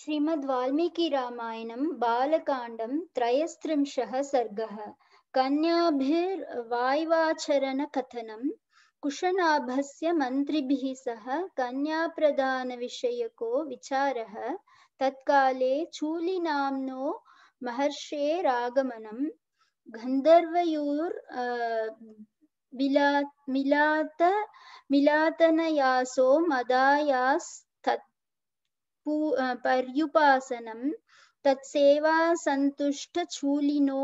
रामायणं बालकाण्डं त्रयस्त्रिंशः सर्गः कन्याभिर्वाय्वाचरणकथनं कुशनाभस्य मन्त्रिभिः सह कन्याप्रदानविषयको विचारः तत्काले चूलिनाम्नो महर्षेरागमनं गन्धर्वयूर् मिला मिलात मिलातनयासो मदायास्तत् पू पर्युपासनं तत्सेवासन्तुष्टचूलिनो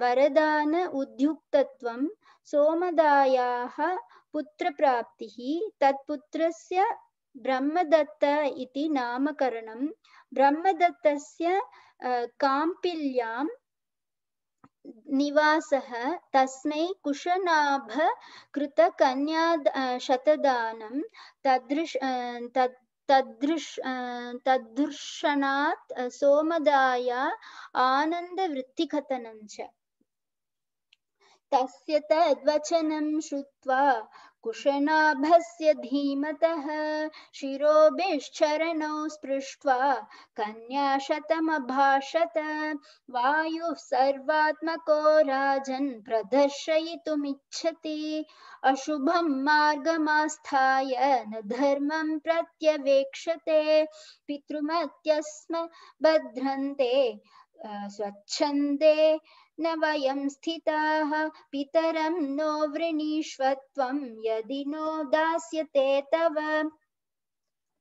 वरदान उद्युक्तत्वं सोमदायाः पुत्रप्राप्तिः तत्पुत्रस्य ब्रह्मदत्त इति नामकरणं ब्रह्मदत्तस्य काम्पिल्यां निवासः तस्मै कुशनाभकृतकन्या शतदानं तदृश तद् तदृश आनंद वृत्ति आनन्दवृत्तिकथनं च तस्य तद्वचनं श्रुत्वा कुशनाभस्य धीमतः शिरोभिश्चरणौ स्पृष्ट्वा कन्याशतमभाषत वायुः सर्वात्मको राजन् प्रदर्शयितुमिच्छति अशुभं मार्गमास्थाय न धर्मं प्रत्यवेक्षते पितृमत्यस्म बध्रन्ते स्वच्छन्दे न वयं स्थिताः पितरं नो वृणीष्व त्वं यदि नो दास्यते तव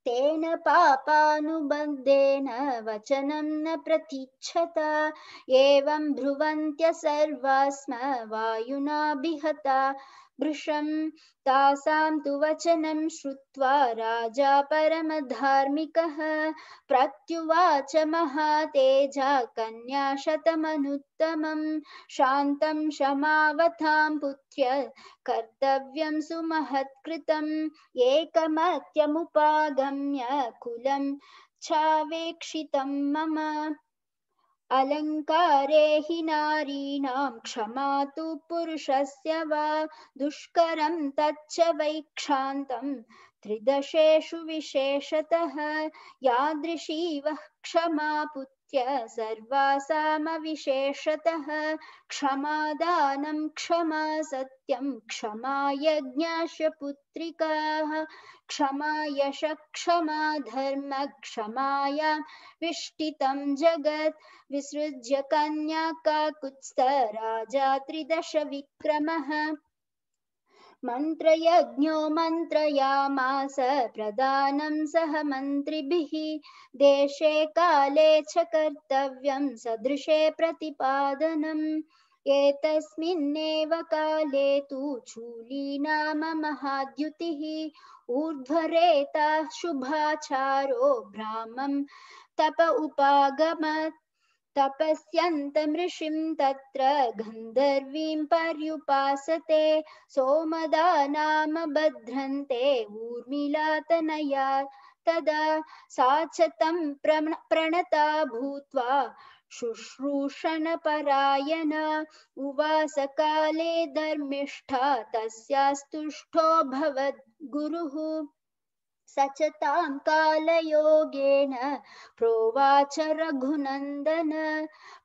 तेन पापानुबन्धेन वचनं न प्रतीक्षत एवं ब्रुवन्त्य सर्वास्म वायुना बिहता भृशं तासां तु वचनं श्रुत्वा राजा परमधार्मिकः प्रत्युवाच महातेजा कन्या शतमनुत्तमं शान्तं क्षमावतां पुत्र्य कर्तव्यं सुमहत्कृतम् एकमत्यमुपागम्य कुलं चावेक्षितं मम अलङ्कारे हि नारीणां क्षमा तु पुरुषस्य वा दुष्करं तच्च वैक्षान्तं त्रिदशेषु विशेषतः यादृशी वः क्षमा पुत्य सर्वासामविशेषतः क्षमा दानं क्षमा सत्यं क्षमा यज्ञाश पुत्रिकाः क्षमा यश क्षमा धर्म क्षमाया विष्टितं जगत् विसृज्य कन्या काकुत्स्थ राजा त्रिदश विक्रमः मन्त्रयज्ञो मन्त्रयामास प्रदानं सह मन्त्रिभिः देशे काले च कर्तव्यं सदृशे प्रतिपादनम् एतस्मिन्नेव काले तु नाम महाद्युतिः ऊर्ध्वरेता शुभाचारो ब्राह्मं तप उपागमत् तपस्यन्तमृषिं तत्र गन्धर्वीं पर्युपासते सोमदा नाम भद्रन्ते ऊर्मिलातनया तदा सा च तं प्रणता भूत्वा शुश्रूषणपरायण उवासकाले धर्मिष्ठा तस्यास्तुष्टो भवद्गुरुः सचतां कालयोगेन प्रोवाच रघुनन्दन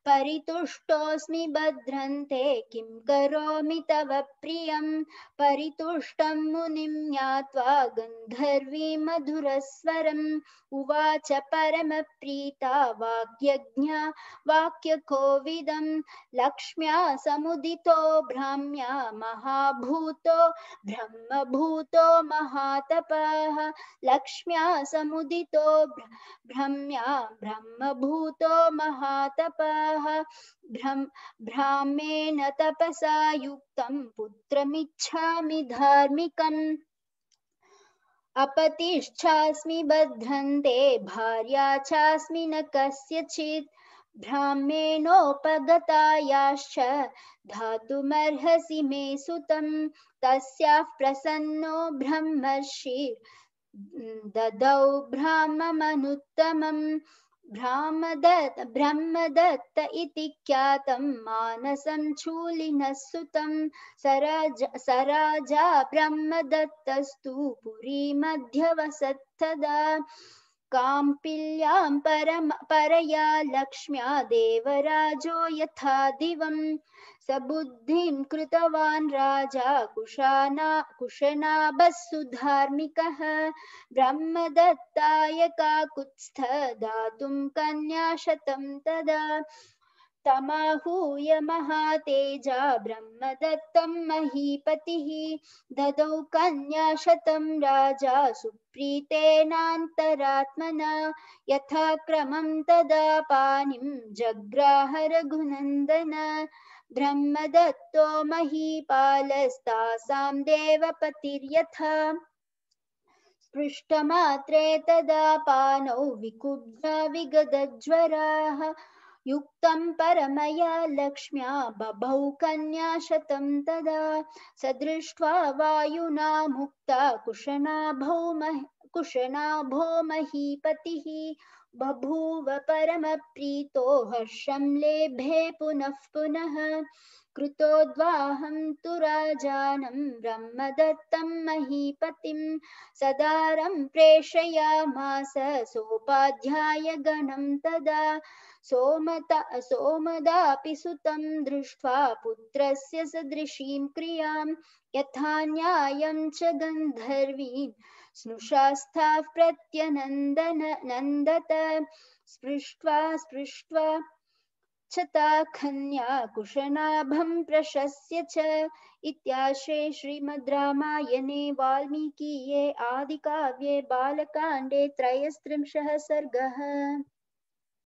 परितुष्टोऽस्मि भद्रन्ते किं करोमि तव प्रियं परितुष्टं मुनिं ज्ञात्वा गन्धर्वी मधुरस्वरम् उवाच परमप्रीता वाक्यज्ञा वाक्यकोविदं लक्ष्म्या समुदितो भ्राम्या महाभूतो ब्रह्मभूतो महातपः लक्ष्म्या समुदितो भ्रम्या ब्रह्मभूतो महातपः भ्रम तपसा युक्तं पुत्रमिच्छामि धार्मिकम् अपतिश्चास्मि बध्रन्ते भार्या चास्मि न कस्यचित् ब्राह्मेणोपगतायाश्च धातुमर्हसि मे सुतं तस्याः प्रसन्नो ब्रह्मर्षि ददौ भ्राममनुत्तमम् भ्रामदत्त ब्रह्मदत्त इति ख्यातं मानसं चूलिनः सुतं सराज सराजा ब्रह्मदत्तस्तु पुरीमध्यवसत्तदा काम्पिल्यां परम परया लक्ष्म्या देवराजो यथा दिवं सबुद्धिं कृतवान् राजा कुशाना कुशनाभस्सुधार्मिकः ब्रह्मदत्ताय काकुत्स्थ दातुं कन्याशतं तदा तमाहूय महातेजा ब्रह्मदत्तं महीपतिः ददौ शतम राजा सुप्रीतेनान्तरात्मना यथा तदा पानी जग्राह रघुनन्दन ब्रह्मदत्तो महीपालस्तासां देवपतिर्यथा स्पृष्टमात्रे तदा पानौ विकुब्धा विगदज्वराः युक्तं परमया लक्ष्म्या बभौ कन्या कन्याशतं तदा सदृष्ट्वा वायुना मुक्ता कुशना भौमः कुशनाभो महीपतिः बभूव परमप्रीतो हर्षं लेभे पुनः पुनः कृतोद्वाहं तु राजानं ब्रह्मदत्तं महीपतिं सदारं प्रेषयामास सोपाध्यायगणं तदा सोमत सोमदापि सुतं दृष्ट्वा पुत्रस्य सदृशीं क्रियां यथा न्यायं च गन्धर्वीं स्नुषास्थाः प्रत्यनन्दन नन्दत स्पृष्ट्वा स्पृष्ट्वा खन्या कुशनाभम प्रशस्य च इत्याशे श्रीमद् रामायणे वाल्मीकीये आदिकाव्ये बालकाण्डे त्रयस्त्रिंशः सर्गः